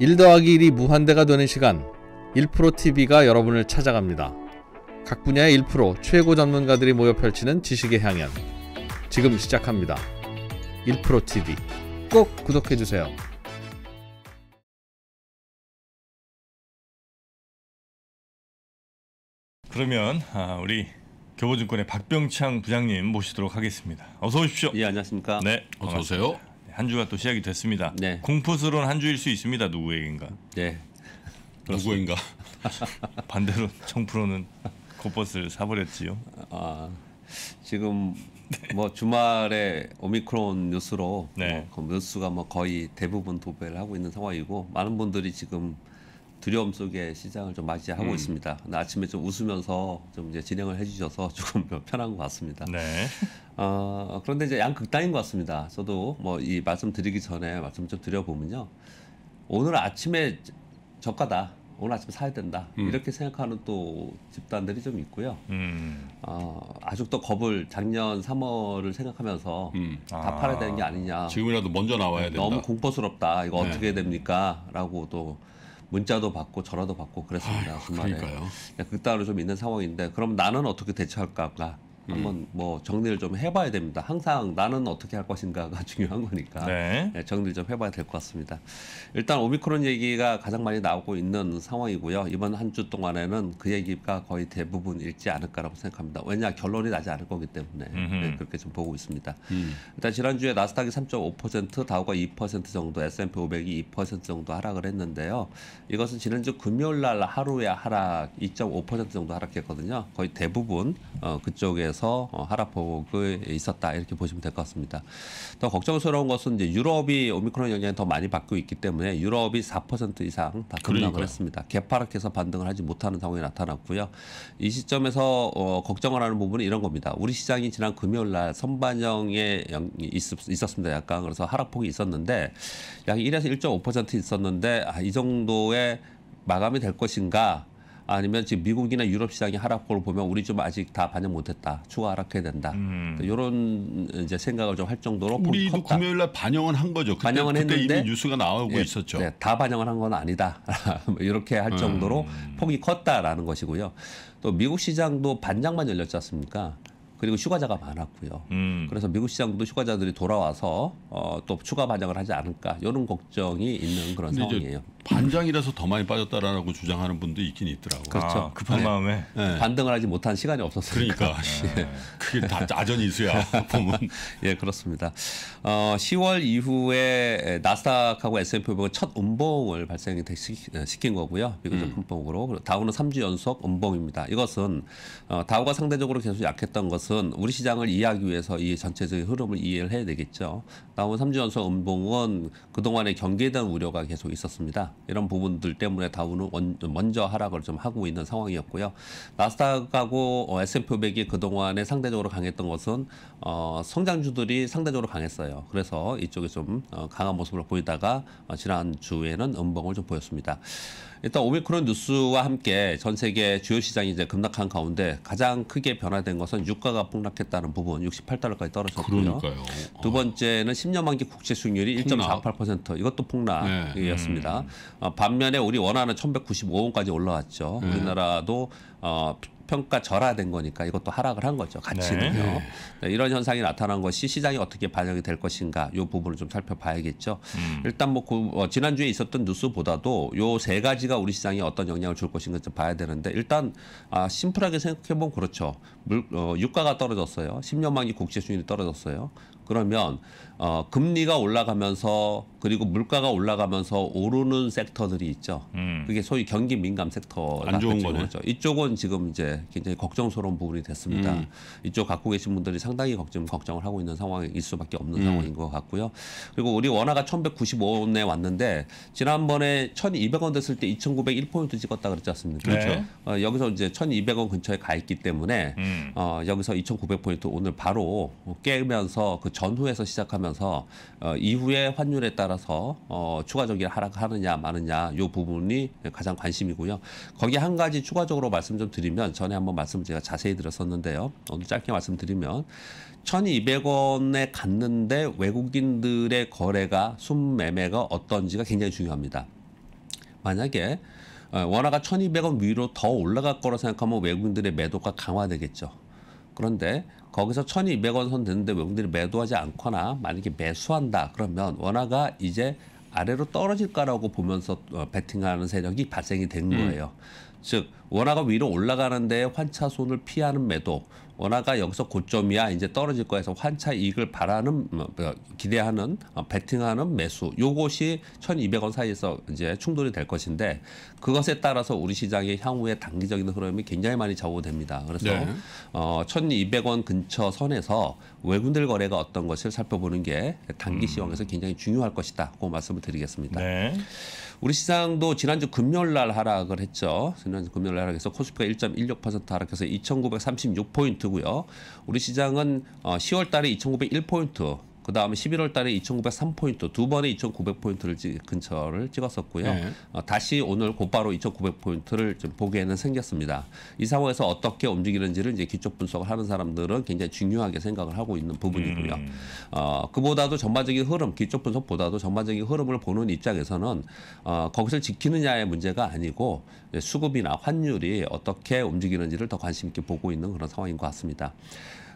1 더하기 1이 무한대가 되는 시간 1프로TV가 여러분을 찾아갑니다. 각 분야의 1 최고 전문가들이 모여 펼치는 지식의 향연 지금 시작합니다. 1프로TV 꼭 구독해주세요. 그러면 아, 우리 교보증권의 박병창 부장님 모시도록 하겠습니다. 어서 오십시오. 예 안녕하십니까. 네 어서 오세요. 한 주가 또 시작이 됐습니다. 네. 공포스러운 한 주일 수 있습니다. 누구에겐가. 네. 누구인가. 반대로 청프로는 코버스를 사버렸지요. 아 지금 뭐 주말에 오미크론 뉴스로 네. 뭐그 뉴스가 뭐 거의 대부분 도배를 하고 있는 상황이고 많은 분들이 지금 두려움 속에 시장을 좀 맞이하고 음. 있습니다. 아침에 좀 웃으면서 좀 이제 진행을 해주셔서 조금 편한 것 같습니다. 네. 어, 그런데 이제 양극단인 것 같습니다. 저도 뭐 이 말씀드리기 전에 말씀 좀 드려보면요. 오늘 아침에 저가다. 오늘 아침 사야 된다 음. 이렇게 생각하는 또 집단들이 좀 있고요. 음. 어, 아직도 겁을 작년 3월을 생각하면서 음. 아. 다 팔아야 되는 게 아. 아니냐. 지금이라도 먼저 나와야 된다. 너무 공포스럽다. 이거 네. 어떻게 해야 됩니까?라고 또 문자도 받고 전화도 받고 그랬습니다. 아유, 에 그러니까요. 그따로 그러니까 그 좀 있는 상황인데 그럼 나는 어떻게 대처할까? 가 한번 음. 뭐 정리를 좀 해봐야 됩니다. 항상 나는 어떻게 할 것인가가 중요한 거니까 네. 네, 정리를 좀 해봐야 될 것 같습니다. 일단 오미크론 얘기가 가장 많이 나오고 있는 상황이고요. 이번 한 주 동안에는 그 얘기가 거의 대부분 읽지 않을까라고 생각합니다. 왜냐 결론이 나지 않을 거기 때문에 네, 그렇게 좀 보고 있습니다. 음. 일단 지난주에 나스닥이 3.5%, 다우가 2% 정도, S&P 500이 2% 정도 하락을 했는데요. 이것은 지난주 금요일 날 하루에 하락 2.5% 정도 하락했거든요. 거의 대부분 어, 그쪽에 그래서 어, 하락폭이 있었다 이렇게 보시면 될 것 같습니다. 더 걱정스러운 것은 이제 유럽이 오미크론 영향이 더 많이 받고 있기 때문에 유럽이 4% 이상 다 급락을 했습니다. 개파락해서 반등을 하지 못하는 상황이 나타났고요. 이 시점에서 어, 걱정을 하는 부분은 이런 겁니다. 우리 시장이 지난 금요일 날 선반영에 있었습니다. 약간 그래서 하락폭이 있었는데 약 1에서 1.5% 있었는데 아, 이 정도의 마감이 될 것인가 아니면 지금 미국이나 유럽 시장의 하락폭을 보면 우리 좀 아직 다 반영 못했다. 추가 하락해야 된다. 음. 이런 그러니까 이제 생각을 좀 할 정도로 우리도 컸다. 금요일 날 반영은 한 거죠. 그때, 반영은 그때 했는데 이미 뉴스가 나오고 예, 있었죠. 네, 다 반영을 한 건 아니다. 뭐 이렇게 할 정도로 음. 폭이 컸다라는 것이고요. 또 미국 시장도 반장만 열렸지 않습니까? 그리고 휴가자가 많았고요. 음. 그래서 미국 시장도 휴가자들이 돌아와서 어, 또 추가 반장을 하지 않을까 이런 걱정이 있는 그런 상황이에요. 반장이라서 더 많이 빠졌다라고 주장하는 분도 있긴 있더라고요. 그렇죠. 아, 급한 네. 마음에 네. 반등을 하지 못한 시간이 없었으니까. 그러니까 네. 그게 다 아전이수야 보면. 예, 그렇습니다. 어, 10월 이후에 나스닥하고 S&P 500은 첫 음봉을 발생시킨 어, 거고요. 미국적 음. 금폭으로 다우는 3주 연속 음봉입니다. 이것은 어, 다우가 상대적으로 계속 약했던 것은 것은 우리 시장을 이해하기 위해서 이 전체적인 흐름을 이해를 해야 되겠죠. 나온 삼주 연속 음봉은 그동안의 경기에 대한 우려가 계속 있었습니다. 이런 부분들 때문에 다운은 먼저 하락을 좀 하고 있는 상황이었고요. 나스닥하고 어, S&P 500이 그동안에 상대적으로 강했던 것은 어, 성장주들이 상대적으로 강했어요. 그래서 이쪽에 좀 어, 강한 모습을 보이다가 어, 지난 주에는 음봉을 좀 보였습니다. 일단 오미크론 뉴스와 함께 전 세계 주요 시장이 이제 급락한 가운데 가장 크게 변화된 것은 유가가 폭락했다는 부분 68달러까지 떨어졌고요. 그러니까요. 두 어. 번째는 10년 만기 국채 수익률이 1.48% 이것도 폭락이었습니다. 네. 음. 어, 반면에 우리 원화는 1195원까지 올라왔죠. 네. 우리나라도 어, 평가 절하된 거니까 이것도 하락을 한 거죠. 가치는요. 네. 네. 이런 현상이 나타난 것이 시장이 어떻게 반영이 될 것인가 이 부분을 좀 살펴봐야겠죠. 음. 일단 뭐 그, 어, 지난주에 있었던 뉴스보다도 요 세 가지가 우리 시장에 어떤 영향을 줄 것인가 좀 봐야 되는데 일단 아, 심플하게 생각해보면 그렇죠. 물, 어, 유가가 떨어졌어요. 10년 만기 국채 수익이 떨어졌어요. 그러면 어, 금리가 올라가면서 그리고 물가가 올라가면서 오르는 섹터들이 있죠. 음. 그게 소위 경기 민감 섹터라안 좋은 거죠. 그렇죠. 이쪽은 지금 이제 굉장히 걱정스러운 부분이 됐습니다. 음. 이쪽 갖고 계신 분들이 상당히 걱정, 걱정을 하고 있는 상황일 수밖에 없는 음. 상황인 것 같고요. 그리고 우리 원화가 1,195원에 왔는데 지난번에 1,200원 됐을 때 2,901포인트 찍었다 그랬지 않습니까? 그렇죠. 네. 어, 여기서 이제 1,200원 근처에 가 있기 때문에 음. 어, 여기서 2,900포인트 오늘 바로 깨면서 그 전후에서 시작하면서 어, 이후에 환율에 따라서 어, 추가적인 하락하느냐 마느냐 이 부분이 가장 관심이고요. 거기 한 가지 추가적으로 말씀 좀 드리면 전에 한번 말씀 제가 자세히 드렸었는데요. 오늘 짧게 말씀드리면 1200원에 갔는데 외국인들의 거래가 순매매가 어떤지가 굉장히 중요합니다. 만약에 어, 원화가 1200원 위로 더 올라갈 거라 생각하면 외국인들의 매도가 강화되겠죠. 그런데 거기서 1200원 선 되는데 외국인들이 매도하지 않거나 만약에 매수한다 그러면 원화가 이제 아래로 떨어질까라고 보면서 어, 베팅하는 세력이 발생이 된 음. 거예요. 음. 즉 원화가 위로 올라가는데 환차손을 피하는 매도 원화가 여기서 고점이야 이제 떨어질 거에서 환차 이익을 바라는 음, 어, 뭐, 기대하는 어, 베팅하는 매수 요것이 1200원 사이에서 이제 충돌이 될 것인데 그것에 따라서 우리 시장의 향후에 단기적인 흐름이 굉장히 많이 좌우됩니다. 그래서 네. 어, 1200원 근처 선에서 외국들 거래가 어떤 것을 살펴보는 게 단기 시황에서 음. 굉장히 중요할 것이다. 고 말씀을 드리겠습니다. 네. 우리 시장도 지난주 금요일 날 하락을 했죠. 지난주 금요일 날 하락해서 코스피가 1.16% 하락해서 2,936포인트고요. 우리 시장은 10월 어, 달에 2,901포인트 그 다음에 11월 달에 2,903포인트 두 번에 2,900포인트를 찌, 근처를 찍었었고요. 네. 어, 다시 오늘 곧바로 2,900포인트를 좀 보기에는 생겼습니다. 이 상황에서 어떻게 움직이는지를 이제 기초 분석을 하는 사람들은 굉장히 중요하게 생각을 하고 있는 부분이고요. 음. 어, 그보다도 전반적인 흐름, 기초 분석보다도 전반적인 흐름을 보는 입장에서는 어, 거기서 지키느냐의 문제가 아니고 수급이나 환율이 어떻게 움직이는지를 더 관심 있게 보고 있는 그런 상황인 것 같습니다.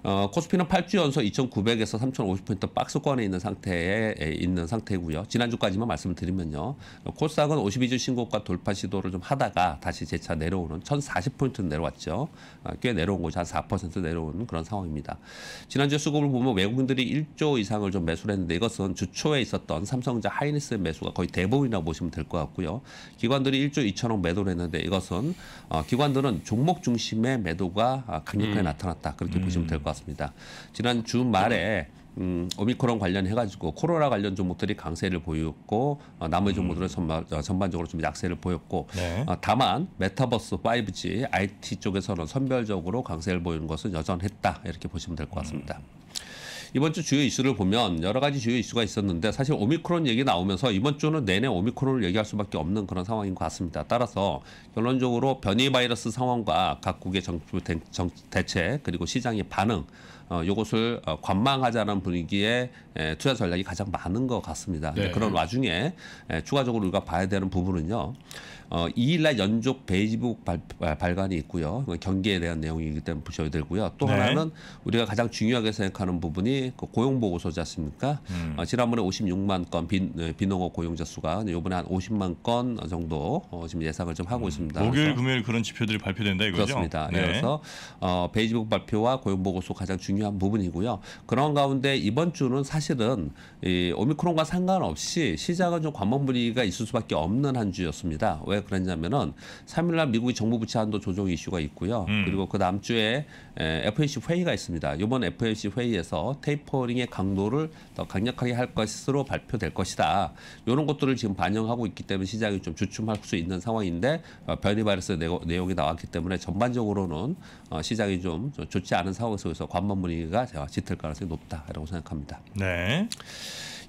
어, 코스피는 8주 연속 2,900에서 3,050포인트 박스권에 있는 상태에 있는 상태고요. 지난주까지만 말씀드리면요. 코스닥은 52주 신고가 돌파 시도를 좀 하다가 다시 재차 내려오는 1,040포인트 내려왔죠. 아, 꽤 내려온 거죠. 한4% 내려오는 그런 상황입니다. 지난주 수급을 보면 외국인들이 1조 이상을 좀 매수를 했는데 이것은 주초에 있었던 삼성자하이니스 매수가 거의 대부분이라고 보시면 될 것 같고요. 기관들이 1조 2천억 매도를 했는데 이것은 어, 기관들은 종목 중심의 매도가 아, 강력하게 음. 나타났다. 그렇게 음. 보시면 될것 같습니다. 같습니다. 지난 주말에 음, 오미크론 관련해가지고 코로나 관련 종목들이 강세를 보였고 어, 나머지 음. 종목들은 전반, 어, 전반적으로 좀 약세를 보였고 네. 어, 다만 메타버스 5G IT 쪽에서는 선별적으로 강세를 보이는 것은 여전했다 이렇게 보시면 될 것 같습니다. 음. 이번 주 주요 이슈를 보면 여러 가지 주요 이슈가 있었는데 사실 오미크론 얘기 나오면서 이번 주는 내내 오미크론을 얘기할 수밖에 없는 그런 상황인 것 같습니다. 따라서 결론적으로 변이 바이러스 상황과 각국의 정부 대, 정, 대책 그리고 시장의 반응 어, 이것을 어, 관망하자는 분위기에 에, 투자 전략이 가장 많은 것 같습니다. 네. 그런 와중에 에, 추가적으로 우리가 봐야 되는 부분은요. 어, 2일날 연속 베이지북 발, 발간이 있고요. 경기에 대한 내용이기 때문에 보셔야 되고요. 또 네. 하나는 우리가 가장 중요하게 생각하는 부분이 그 고용보고서지 않습니까? 음. 어, 지난번에 56만 건비농업 어, 고용자 수가 이번에 한 50만 건 정도 어, 지금 예상을 좀 하고 음. 있습니다. 목요일, 금요일 그런 지표들이 발표된다 이거죠? 그렇습니다. 네. 그래서 어, 베이지북 발표와 고용보고서 가장 중요 한 중요한 부분이고요. 그런 가운데 이번 주는 사실은 이 오미크론과 상관없이 시장은 좀 관망 분위기가 있을 수밖에 없는 한 주였습니다. 왜 그랬냐면은 3일날 미국이 정부 부채 한도 조정 이슈가 있고요. 음. 그리고 그 다음 주에 FOMC 회의가 있습니다. 이번 FOMC 회의에서 테이퍼링의 강도를 더 강력하게 할 것으로 발표될 것이다. 이런 것들을 지금 반영하고 있기 때문에 시장이 좀 주춤할 수 있는 상황인데 어, 변이 바이러스 내용이 나왔기 때문에 전반적으로는 어, 시장이 좀 좋지 않은 상황 속에서 관망 분위기 무리가 제가 짙을 가능성이 높다라고 생각합니다. 네.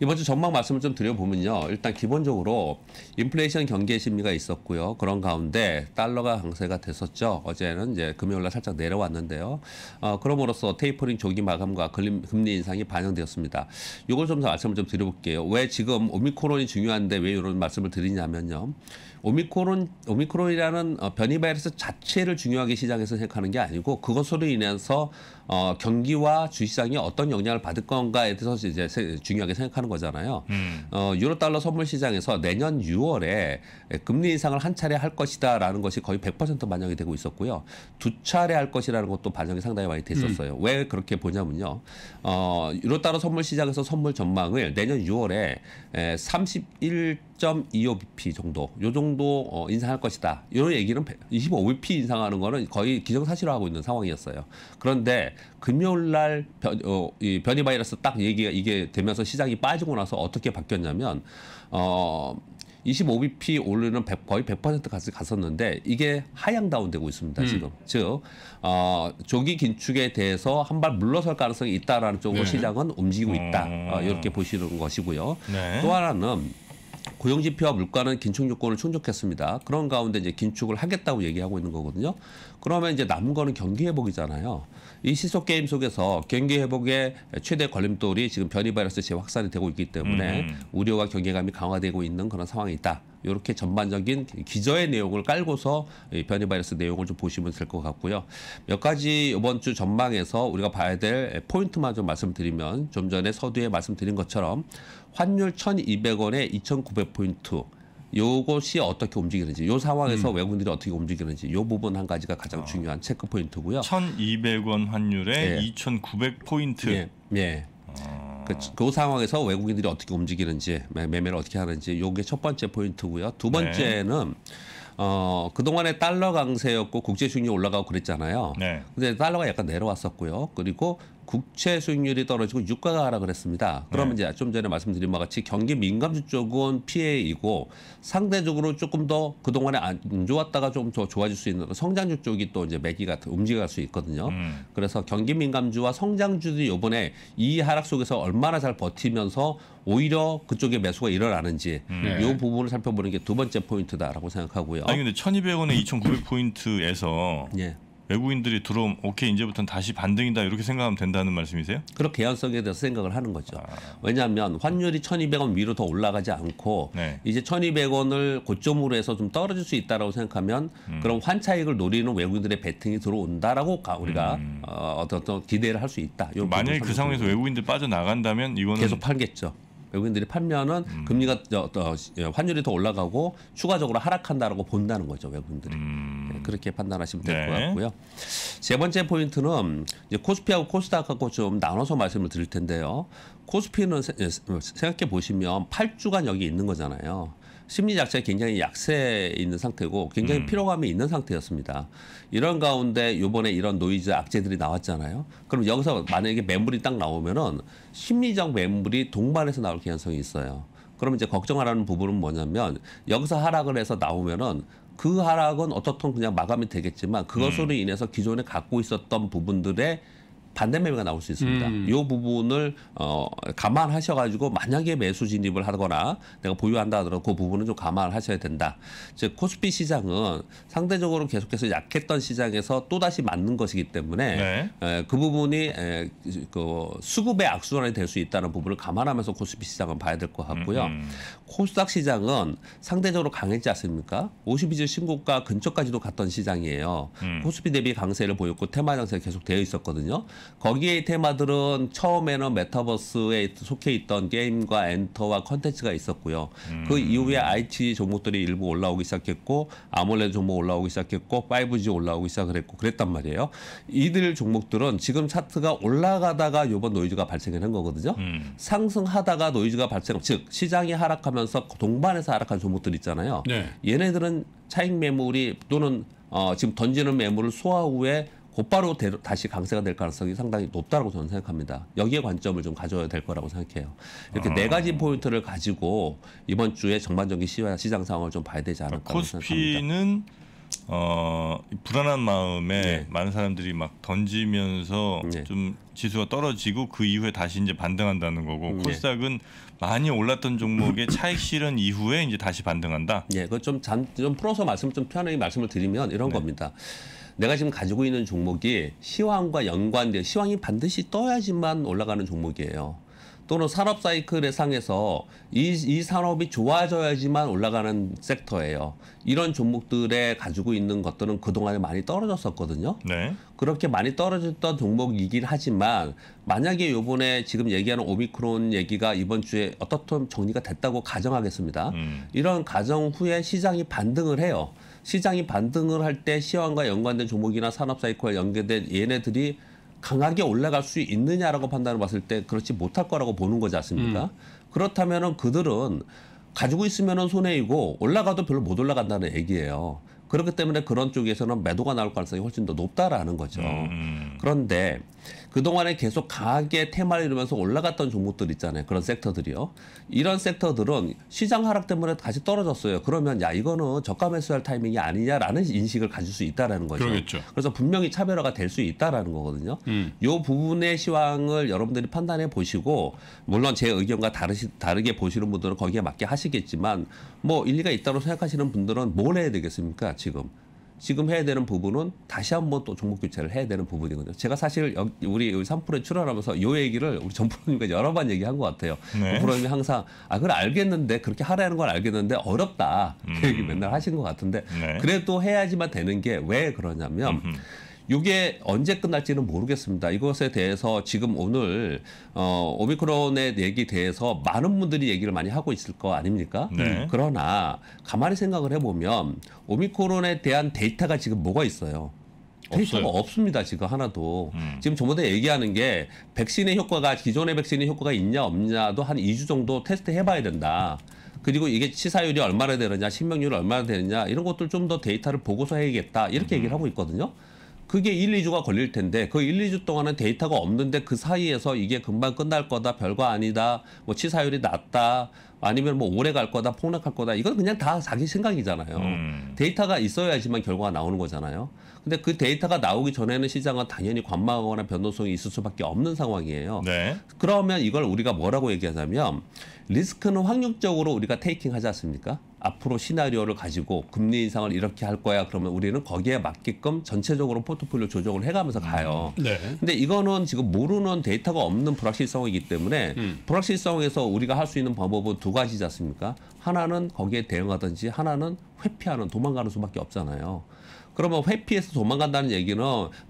이번 주 전망 말씀을 좀 드려보면요. 일단 기본적으로 인플레이션 경계 심리가 있었고요. 그런 가운데 달러가 강세가 됐었죠. 어제는 이제 금요일날 살짝 내려왔는데요. 어, 그럼으로써 테이퍼링 조기 마감과 금리 인상이 반영되었습니다. 이걸 좀 더 말씀을 좀 드려볼게요. 왜 지금 오미크론이 중요한데 왜 이런 말씀을 드리냐면요. 오미크론 오미크론이라는 어, 변이 바이러스 자체를 중요하게 시장에서 생각하는 게 아니고 그것으로 인해서 어, 경기와 주시장이 식 어떤 영향을 받을 건가에 대해서 이제 중요하게 생각하는 거잖아요. 음. 어, 유로 달러 선물 시장에서 내년 6월에 금리 인상을 한 차례 할 것이다라는 것이 거의 100% 반영이 되고 있었고요. 두 차례 할 것이라는 것도 반영이 상당히 많이 됐었어요. 음. 왜 그렇게 보냐면요. 어, 유로 달러 선물 시장에서 선물 전망을 내년 6월에 31 0.25bp 정도 요 정도 어, 인상할 것이다. 이런 얘기는 25bp 인상하는 거는 거의 기정사실화하고 있는 상황이었어요. 그런데 금요일 날 변, 어, 이 변이 바이러스 딱 얘기가 이게 되면서 시장이 빠지고 나서 어떻게 바뀌었냐면 어 25bp 오르는 100, 거의 100%까지 갔었는데 이게 하향 다운되고 있습니다 음. 지금 즉 어, 조기 긴축에 대해서 한 발 물러설 가능성이 있다라는 쪽으로 네. 시장은 움직이고 있다 어, 음. 이렇게 보시는 것이고요 네. 또 하나는 고용지표와 물가는 긴축 요건을 충족했습니다. 그런 가운데 이제 긴축을 하겠다고 얘기하고 있는 거거든요. 그러면 이제 남은 거는 경기 회복이잖아요. 이 시속 게임 속에서 경기 회복의 최대 걸림돌이 지금 변이 바이러스 재확산이 되고 있기 때문에 음, 음. 우려와 경계감이 강화되고 있는 그런 상황이 있다. 이렇게 전반적인 기저의 내용을 깔고서 변이 바이러스 내용을 좀 보시면 될 것 같고요. 몇 가지 이번 주 전망에서 우리가 봐야 될 포인트만 좀 말씀드리면 좀 전에 서두에 말씀드린 것처럼 환율 1,200원에 2,900포인트 요것이 어떻게 움직이는지 요 상황에서 음. 외국인들이 어떻게 움직이는지 요 부분 한 가지가 가장 아. 중요한 체크 포인트고요. 1,200원 환율에 예. 2,900포인트. 예. 예. 아. 그, 그 상황에서 외국인들이 어떻게 움직이는지 매매를 어떻게 하는지 요게 첫 번째 포인트고요. 두 네. 번째는 네. 어, 그동안에 달러 강세였고 국제 수익이 올라가고 그랬잖아요. 네. 근데 달러가 약간 내려왔었고요. 그리고 국채 수익률이 떨어지고 유가가 하락을했습니다 그러면 네. 이제 좀 전에 말씀드린 바와 같이 경기 민감주 쪽은 피해이고 상대적으로 조금 더 그동안에 안 좋았다가 좀 더 좋아질 수 있는 성장주 쪽이 또 이제 매기가 움직일수 있거든요. 음. 그래서 경기 민감주와 성장주들이 이번에 이 하락 속에서 얼마나 잘 버티면서 오히려 그쪽에 매수가 일어나는지 음. 네. 이 부분을 살펴보는 게 두 번째 포인트다라고 생각하고요. 아니 근데 1200원에 2900포인트에서 예. 외국인들이 들어오면 오케이 이제부터는 다시 반등이다 이렇게 생각하면 된다는 말씀이세요? 그렇게 개연성에 대해서 생각을 하는 거죠. 아. 왜냐하면 환율이 1,200원 위로 더 올라가지 않고 네. 이제 1,200원을 고점으로 해서 좀 떨어질 수 있다라고 생각하면 음. 그럼 환차익을 노리는 외국인들의 배팅이 들어온다라고 우리가 음. 어, 어떤, 어떤 기대를 할 수 있다. 만약 에그 상황에서 외국인들 빠져나간다면 이거는 계속 팔겠죠. 외국인들이 팔면은 음. 금리가 어, 어, 환율이 더 올라가고 추가적으로 하락한다라고 본다는 거죠 외국인들이 음. 네, 그렇게 판단하시면 될것 네. 같고요. 세 번째 포인트는 이제 코스피하고 코스닥하고 좀 나눠서 말씀을 드릴 텐데요. 코스피는 세, 예, 생각해 보시면 8주간 여기 있는 거잖아요. 심리 자체가 굉장히 약세에 있는 상태고 굉장히 음. 피로감이 있는 상태였습니다. 이런 가운데 요번에 이런 노이즈 악재들이 나왔잖아요. 그럼 여기서 만약에 매물이 딱 나오면은 심리적 매물이 동반해서 나올 가능성이 있어요. 그럼 이제 걱정하라는 부분은 뭐냐면 여기서 하락을 해서 나오면은 그 하락은 어떻든 그냥 마감이 되겠지만 그것으로 음. 인해서 기존에 갖고 있었던 부분들의 반대매매가 나올 수 있습니다. 음. 부분을 어, 감안하셔가지고 만약에 매수 진입을 하거나 내가 보유한다 하더라도 그 부분은 좀 감안하셔야 된다. 즉 코스피 시장은 상대적으로 계속해서 약했던 시장에서 또다시 맞는 것이기 때문에 네. 에, 그 부분이 에, 그 수급의 악순환이 될 수 있다는 부분을 감안하면서 코스피 시장은 봐야 될 것 같고요. 음, 음. 코스닥 시장은 상대적으로 강했지 않습니까? 52주 신고가 근처까지도 갔던 시장이에요. 음. 코스피 대비 강세를 보였고 테마 장세가 계속 되어 있었거든요. 거기에 테마들은 처음에는 메타버스에 속해 있던 게임과 엔터와 컨텐츠가 있었고요. 음. 그 이후에 IT 종목들이 일부 올라오기 시작했고 아몰레 종목 올라오기 시작했고 5G 올라오기 시작을 했고 그랬단 말이에요. 이들 종목들은 지금 차트가 올라가다가 요번 노이즈가 발생하는 거거든요. 음. 상승하다가 노이즈가 발생, 즉 시장이 하락하면서 동반해서 하락한 종목들 있잖아요. 네. 얘네들은 차익 매물이 또는 어, 지금 던지는 매물을 소화 후에 곧바로 대 다시 강세가 될 가능성이 상당히 높다고 저는 생각합니다. 여기에 관점을 좀 가져야 될 거라고 생각해요. 이렇게 네 아. 네 가지 포인트를 가지고 이번 주에 전반적인 시장 상황을 좀 봐야 되지 않을까 그러니 코스피는 생각합니다. 어, 불안한 마음에 네. 많은 사람들이 막 던지면서 네. 좀 지수가 떨어지고 그 이후에 다시 이제 반등한다는 거고 음, 네. 코스닥은 많이 올랐던 종목의 차익 실현 이후에 이제 다시 반등한다. 예, 그좀 좀 풀어서 말씀 좀 편하게 말씀을 드리면 이런 네. 겁니다. 내가 지금 가지고 있는 종목이 시황과 연관된 시황이 반드시 떠야지만 올라가는 종목이에요. 또는 산업 사이클의 상에서 이, 이 산업이 좋아져야지만 올라가는 섹터예요. 이런 종목들에 가지고 있는 것들은 그동안에 많이 떨어졌었거든요. 네. 그렇게 많이 떨어졌던 종목이긴 하지만 만약에 요번에 지금 얘기하는 오미크론 얘기가 이번 주에 어떻든 정리가 됐다고 가정하겠습니다. 음. 이런 가정 후에 시장이 반등을 해요. 시장이 반등을 할 때 시황과 연관된 종목이나 산업 사이클과 연계된 얘네들이 강하게 올라갈 수 있느냐라고 판단을 봤을 때 그렇지 못할 거라고 보는 거지 않습니까? 음. 그렇다면은 그들은 가지고 있으면 손해이고 올라가도 별로 못 올라간다는 얘기예요. 그렇기 때문에 그런 쪽에서는 매도가 나올 가능성이 훨씬 더 높다라는 거죠. 음. 그런데 그동안에 계속 가하게 테마를 이루면서 올라갔던 종목들 있잖아요. 그런 섹터들이요. 이런 섹터들은 시장 하락 때문에 다시 떨어졌어요. 그러면 야 이거는 저가 매수할 타이밍이 아니냐라는 인식을 가질 수 있다라는 거죠. 그러겠죠. 그래서 분명히 차별화가 될 수 있다라는 거거든요. 음. 요 부분의 시황을 여러분들이 판단해 보시고 물론 제 의견과 다르시, 다르게 보시는 분들은 거기에 맞게 하시겠지만 뭐 일리가 있다고 생각하시는 분들은 뭘 해야 되겠습니까? 지금 지금 해야 되는 부분은 다시 한번 또 종목 교체를 해야 되는 부분이거든요. 제가 사실 우리 3프로에 출연하면서 요 얘기를 우리 전 프로님과 여러 번 얘기한 것 같아요. 네. 프로님이 항상 아 그걸 알겠는데 그렇게 하라는 걸 알겠는데 어렵다 음. 그 얘기 맨날 하신 것 같은데 네. 그래도 해야지만 되는 게 왜 그러냐면 음흠. 이게 언제 끝날지는 모르겠습니다. 이것에 대해서 지금 오늘 어, 오미크론의 얘기 대해서 많은 분들이 얘기를 많이 하고 있을 거 아닙니까? 네. 그러나 가만히 생각을 해보면 오미크론에 대한 데이터가 지금 뭐가 있어요? 데이터가 없어요. 없습니다 지금 하나도 음. 지금 저번에 얘기하는 게 백신의 효과가 기존의 백신의 효과가 있냐 없냐도 한 2주 정도 테스트 해봐야 된다 그리고 이게 치사율이 얼마나 되느냐, 신명률이 얼마나 되느냐 이런 것들 좀 더 데이터를 보고서 해야겠다 이렇게 음. 얘기를 하고 있거든요. 그게 1, 2주가 걸릴 텐데 그 1, 2주 동안은 데이터가 없는데 그 사이에서 이게 금방 끝날 거다 별거 아니다 뭐 치사율이 낮다 아니면 뭐 오래 갈 거다 폭락할 거다 이건 그냥 다 자기 생각이잖아요. 음. 데이터가 있어야지만 결과가 나오는 거잖아요. 근데 그 데이터가 나오기 전에는 시장은 당연히 관망하거나 변동성이 있을 수밖에 없는 상황이에요. 네. 그러면 이걸 우리가 뭐라고 얘기하냐면 리스크는 확률적으로 우리가 테이킹 하지 않습니까? 앞으로 시나리오를 가지고 금리 인상을 이렇게 할 거야 그러면 우리는 거기에 맞게끔 전체적으로 포트폴리오 조정을 해가면서 가요. 음. 네. 근데 이거는 지금 모르는 데이터가 없는 불확실성이기 때문에 음. 불확실성에서 우리가 할 수 있는 방법은 두 가지지 않습니까? 하나는 거기에 대응하든지 하나는 회피하는 도망가는 수밖에 없잖아요. 그러면 회피해서 도망간다는 얘기는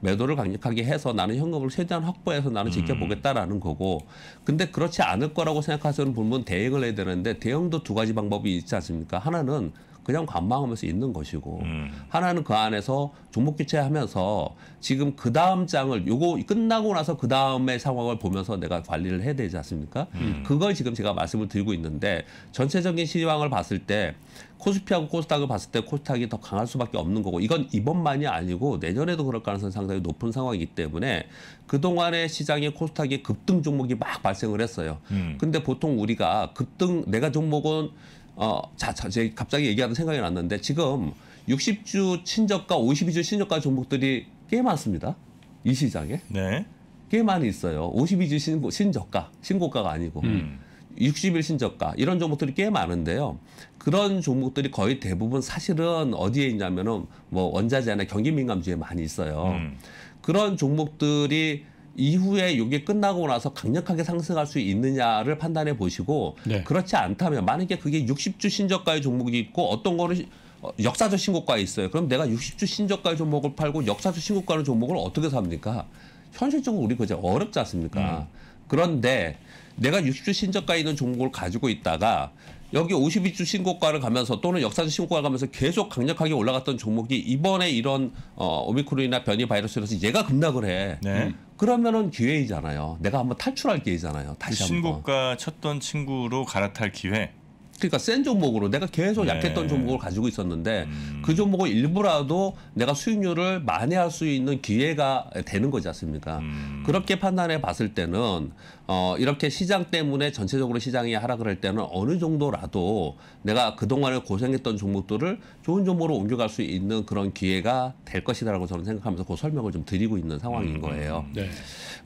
매도를 강력하게 해서 나는 현금을 최대한 확보해서 나는 지켜보겠다라는 거고 근데 그렇지 않을 거라고 생각하시는 분은 대응을 해야 되는데 대응도 두 가지 방법이 있지 않습니까? 하나는 그냥 관망하면서 있는 것이고 음. 하나는 그 안에서 종목 교체하면서 지금 그 다음 장을 요거 끝나고 나서 그 다음의 상황을 보면서 내가 관리를 해야 되지 않습니까? 음. 그걸 지금 제가 말씀을 드리고 있는데 전체적인 시황을 봤을 때 코스피하고 코스닥을 봤을 때 코스닥이 더 강할 수밖에 없는 거고 이건 이번만이 아니고 내년에도 그럴 가능성이 상당히 높은 상황이기 때문에 그동안에 시장에 코스닥이 급등 종목이 막 발생을 했어요. 음. 근데 보통 우리가 급등 내가 종목은 어, 자, 자, 제 갑자기 얘기하는 생각이 났는데 지금 60주 친저가, 52주 신저가 종목들이 꽤 많습니다. 이 시장에. 네. 꽤 많이 있어요. 52주 신고, 신저가, 신고가가 아니고. 음. 60일 신저가 이런 종목들이 꽤 많은데요. 그런 종목들이 거의 대부분 사실은 어디에 있냐면은 뭐 원자재나 경기 민감주에 많이 있어요. 음. 그런 종목들이 이후에 이게 끝나고 나서 강력하게 상승할 수 있느냐를 판단해 보시고 네. 그렇지 않다면 만약에 그게 60주 신저가의 종목이 있고 어떤 거는 어, 역사적 신고가에 있어요. 그럼 내가 60주 신저가의 종목을 팔고 역사적 신고가의 종목을 어떻게 삽니까? 현실적으로 우리 그제 어렵지 않습니까? 음. 그런데 내가 60주 신저가에 있는 종목을 가지고 있다가 여기 52주 신고가를 가면서 또는 역사적 신고가를 가면서 계속 강력하게 올라갔던 종목이 이번에 이런 어, 오미크론이나 변이 바이러스로서 얘가 급락을 해. 네. 음. 그러면은 기회이잖아요. 내가 한번 탈출할 기회잖아요. 다시 그 신고가 쳤던 친구로 갈아탈 기회. 그러니까 센 종목으로 내가 계속 네. 약했던 종목을 가지고 있었는데 음. 그 종목을 일부라도 내가 수익률을 만회할 수 있는 기회가 되는 거지 않습니까? 음. 그렇게 판단해 봤을 때는 어, 이렇게 시장 때문에 전체적으로 시장이 하락을 할 때는 어느 정도라도 내가 그동안에 고생했던 종목들을 좋은 종목으로 옮겨갈 수 있는 그런 기회가 될 것이라고 저는 생각하면서 그 설명을 좀 드리고 있는 상황인 음, 거예요. 음, 네.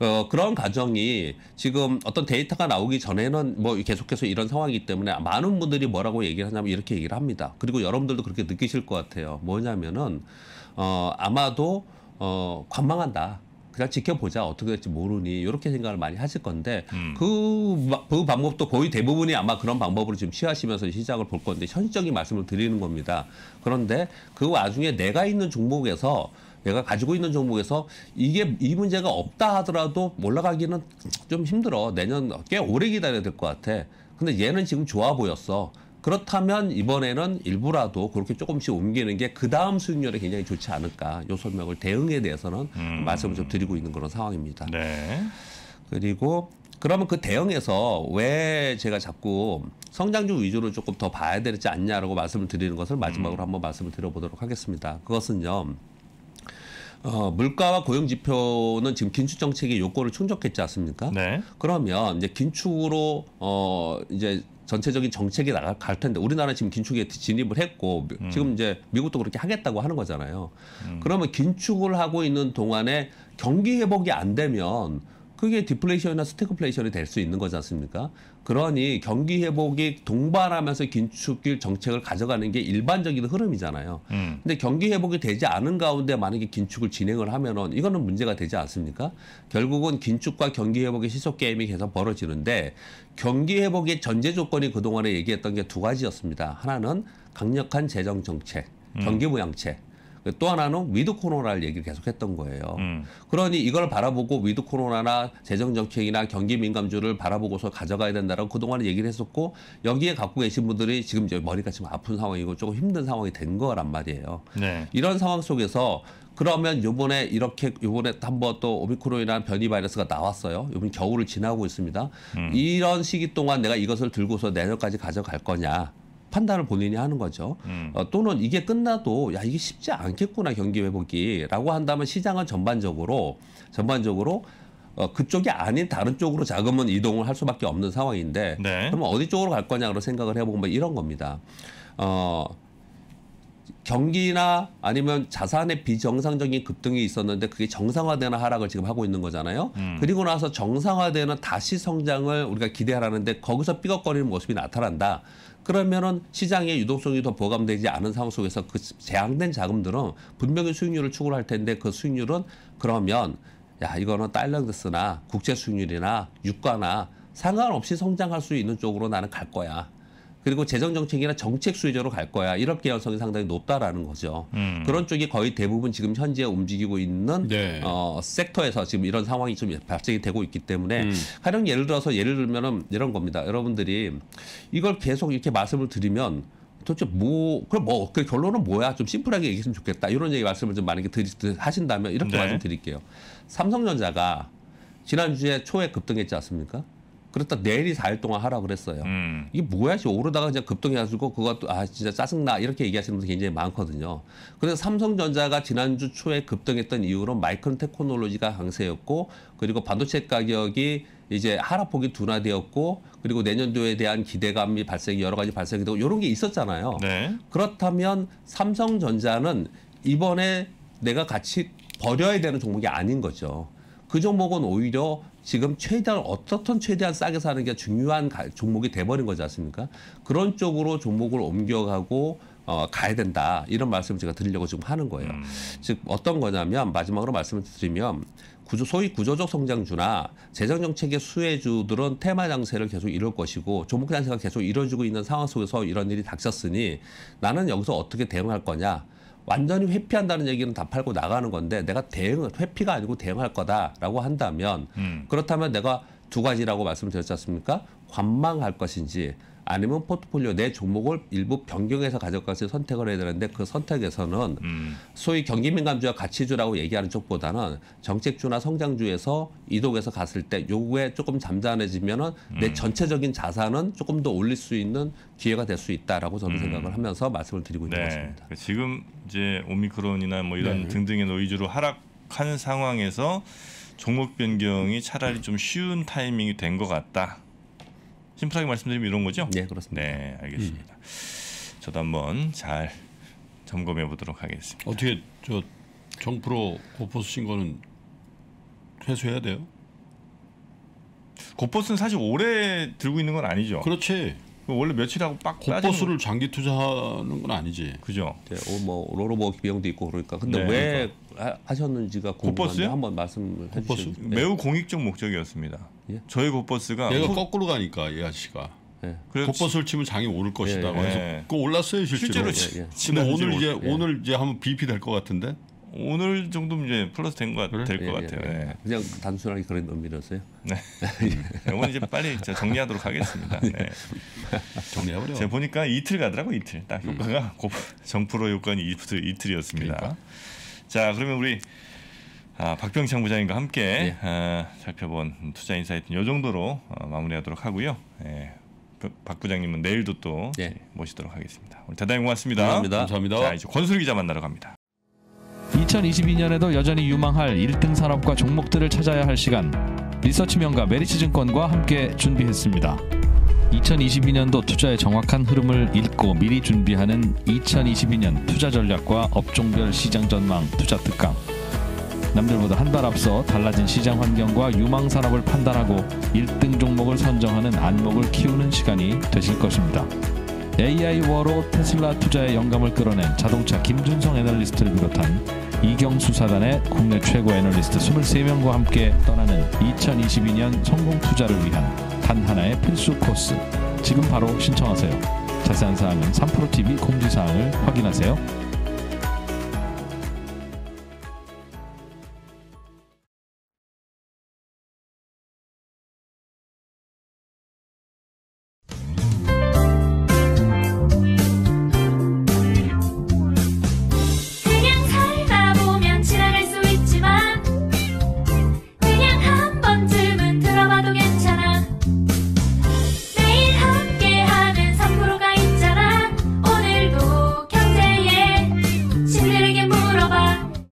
어, 그런 과정이 지금 어떤 데이터가 나오기 전에는 뭐 계속해서 이런 상황이기 때문에 많은 분들이 뭐라고 얘기를 하냐면 이렇게 얘기를 합니다. 그리고 여러분들도 그렇게 느끼실 것 같아요. 뭐냐면은 어, 아마도 어, 관망한다. 그냥 지켜보자 어떻게 될지 모르니 이렇게 생각을 많이 하실 건데 음. 그, 그 방법도 거의 대부분이 아마 그런 방법으로 지금 취하시면서 시작을 볼 건데 현실적인 말씀을 드리는 겁니다. 그런데 그 와중에 내가 있는 종목에서 내가 가지고 있는 종목에서 이게 이 문제가 없다 하더라도 올라가기는 좀 힘들어. 내년 꽤 오래 기다려야 될 것 같아. 근데 얘는 지금 좋아 보였어. 그렇다면 이번에는 일부라도 그렇게 조금씩 옮기는 게 그 다음 수익률에 굉장히 좋지 않을까. 요 설명을 대응에 대해서는 음. 말씀을 좀 드리고 있는 그런 상황입니다. 네. 그리고 그러면 그 대응에서 왜 제가 자꾸 성장주 위주로 조금 더 봐야 되지 않냐라고 말씀을 드리는 것을 마지막으로 음. 한번 말씀을 드려보도록 하겠습니다. 그것은요. 어, 물가와 고용 지표는 지금 긴축 정책의 요건을 충족했지 않습니까? 네. 그러면 이제 긴축으로 어 이제 전체적인 정책이 나갈 텐데 우리나라 지금 긴축에 진입을 했고 음. 지금 이제 미국도 그렇게 하겠다고 하는 거잖아요. 음. 그러면 긴축을 하고 있는 동안에 경기 회복이 안 되면 그게 디플레이션이나 스태그플레이션이 될 수 있는 거지 않습니까? 그러니 경기 회복이 동반하면서 긴축길 정책을 가져가는 게 일반적인 흐름이잖아요. 음. 근데 경기 회복이 되지 않은 가운데 만약에 긴축을 진행을 하면은 이거는 문제가 되지 않습니까? 결국은 긴축과 경기 회복의 시속 게임이 계속 벌어지는데 경기 회복의 전제 조건이 그동안에 얘기했던 게 두 가지였습니다. 하나는 강력한 재정 정책, 음. 경기 부양책. 음. 또 하나는 위드 코로나를 얘기를 계속했던 거예요. 음. 그러니 이걸 바라보고 위드 코로나나 재정 정책이나 경기 민감주를 바라보고서 가져가야 된다라고 그동안 얘기를 했었고 여기에 갖고 계신 분들이 지금 이제 머리가 지금 아픈 상황이고 조금 힘든 상황이 된 거란 말이에요. 네. 이런 상황 속에서 그러면 요번에 이렇게 요번에 한번 또 오미크론이라는 변이 바이러스가 나왔어요. 요번 겨울을 지나고 있습니다. 음. 이런 시기 동안 내가 이것을 들고서 내년까지 가져갈 거냐. 판단을 본인이 하는 거죠. 음. 어, 또는 이게 끝나도 야 이게 쉽지 않겠구나 경기 회복이라고 한다면 시장은 전반적으로 전반적으로 어, 그쪽이 아닌 다른 쪽으로 자금은 이동을 할 수밖에 없는 상황인데 네. 그러면 어디 쪽으로 갈거냐고 생각을 해보면 뭐 이런 겁니다. 어, 경기나 아니면 자산의 비정상적인 급등이 있었는데 그게 정상화되는 하락을 지금 하고 있는 거잖아요. 음. 그리고 나서 정상화되는 다시 성장을 우리가 기대하라는데 거기서 삐걱거리는 모습이 나타난다. 그러면은 시장의 유동성이 더 보감되지 않은 상황 속에서 그 제한된 자금들은 분명히 수익률을 추구할 텐데 그 수익률은 그러면 야 이거는 달러드스나 국제 수익률이나 유가나 상관없이 성장할 수 있는 쪽으로 나는 갈 거야. 그리고 재정정책이나 정책 수혜자로 갈 거야. 이렇게 여성이 상당히 높다라는 거죠. 음. 그런 쪽이 거의 대부분 지금 현재 움직이고 있는 네. 어, 섹터에서 지금 이런 상황이 좀 발생이 되고 있기 때문에 음. 가령 예를 들어서 예를 들면은 이런 겁니다. 여러분들이 이걸 계속 이렇게 말씀을 드리면 도대체 뭐, 그럼 뭐, 그 결론은 뭐야? 좀 심플하게 얘기했으면 좋겠다. 이런 얘기 말씀을 좀 만약에 드리, 하신다면 이렇게 네. 말씀드릴게요. 삼성전자가 지난주에 초에 급등했지 않습니까? 그렇다 내일이 4일 동안 하라 그랬어요. 음. 이게 뭐야, 씨 오르다가 그냥 급등해가지고 그것도 아 진짜 짜증나 이렇게 얘기하시는 분들 굉장히 많거든요. 그래서 삼성전자가 지난주 초에 급등했던 이유로 마이크론 테크놀로지가 강세였고 그리고 반도체 가격이 이제 하락폭이 둔화되었고 그리고 내년도에 대한 기대감이 발생이 여러 가지 발생이 되고 이런 게 있었잖아요. 네. 그렇다면 삼성전자는 이번에 내가 같이 버려야 되는 종목이 아닌 거죠. 그 종목은 오히려 지금 최대한 어떻든 최대한 싸게 사는 게 중요한 가, 종목이 돼버린 거지 않습니까? 그런 쪽으로 종목을 옮겨가고 어, 가야 된다 이런 말씀을 제가 드리려고 지금 하는 거예요. 음. 즉 어떤 거냐면 마지막으로 말씀을 드리면 구조, 소위 구조적 성장주나 재정 정책의 수혜주들은 테마 장세를 계속 이룰 것이고 종목 장세가 계속 이뤄지고 있는 상황 속에서 이런 일이 닥쳤으니 나는 여기서 어떻게 대응할 거냐 완전히 회피한다는 얘기는 다 팔고 나가는 건데 내가 대응 회피가 아니고 대응할 거다라고 한다면 음. 그렇다면 내가 두 가지라고 말씀드렸지 않습니까? 관망할 것인지 아니면 포트폴리오 내 종목을 일부 변경해서 가져갈 것 선택을 해야 되는데 그 선택에서는 음. 소위 경기 민감주와 가치주라고 얘기하는 쪽보다는 정책주나 성장주에서 이동해서 갔을 때 요구에 조금 잠잠해지면은 음. 내 전체적인 자산은 조금 더 올릴 수 있는 기회가 될 수 있다라고 저는 음. 생각을 하면서 말씀을 드리고 있는 네. 것입니다. 그 지금 이제 오미크론이나 뭐 이런 네. 등등의 노이즈로 하락한 상황에서 종목 변경이 차라리 좀 쉬운 타이밍이 된 것 같다. 심플하게 말씀드리면 이런 거죠? 네 그렇습니다. 네 알겠습니다. 음. 저도 한번 잘 점검해 보도록 하겠습니다. 어떻게 저 정프로 고포 쓰신 거는 회수해야 돼요? 고포스는 사실 오래 들고 있는 건 아니죠. 그렇지. 그 원래 며칠하고 빡 고포스를 장기 투자하는 건 아니지. 그죠. 네, 뭐 로로버 비용도 있고 그러니까. 근데 네, 왜 그러니까. 하셨는지가 고포스 한번 말씀 해주시면. 매우 네. 공익적 목적이었습니다. 예? 저희 곱버스가 내가 그, 거꾸로 가니까 이아저 씨가 예. 곱버스를 치면 장이 오를 것이다. 예, 예. 그래서 그 올랐어요 실제로. 실제로 예, 예. 근데 오늘 이제 예. 오늘 이제 한번 비피 될것 같은데. 오늘 정도면 이제 플러스 된것 그래? 될것 같아요. 예. 그냥 단순하게 그런 의미로서요. 네. 이건 이제 빨리 정리하도록 하겠습니다. 네. 네. 정리해버려. 제가 보니까 이틀 가더라고 이틀. 딱 효과가 음. 정프로 효과는 이틀 이틀이었습니다. 그러니까. 자 그러면 우리 아, 박병창 부장님과 함께 예. 아, 살펴본 투자 인사이트는 이 정도로 어, 마무리하도록 하고요. 예. 그 박 부장님은 내일도 또 예. 모시도록 하겠습니다. 오늘 대단히 고맙습니다. 감사합니다. 감사합니다. 자, 이제 권수 기자 만나러 갑니다. 2022년에도 여전히 유망할 1등 산업과 종목들을 찾아야 할 시간. 리서치 명가 메리츠 증권과 함께 준비했습니다. 2022년도 투자의 정확한 흐름을 읽고 미리 준비하는 2022년 투자 전략과 업종별 시장 전망 투자 특강. 남들보다 한 달 앞서 달라진 시장 환경과 유망 산업을 판단하고 1등 종목을 선정하는 안목을 키우는 시간이 되실 것입니다. AI워로 테슬라 투자의 영감을 끌어낸 자동차 김준성 애널리스트를 비롯한 이경수 사단의 국내 최고 애널리스트 23명과 함께 떠나는 2022년 성공 투자를 위한 단 하나의 필수 코스. 지금 바로 신청하세요. 자세한 사항은 3프로TV 공지사항을 확인하세요.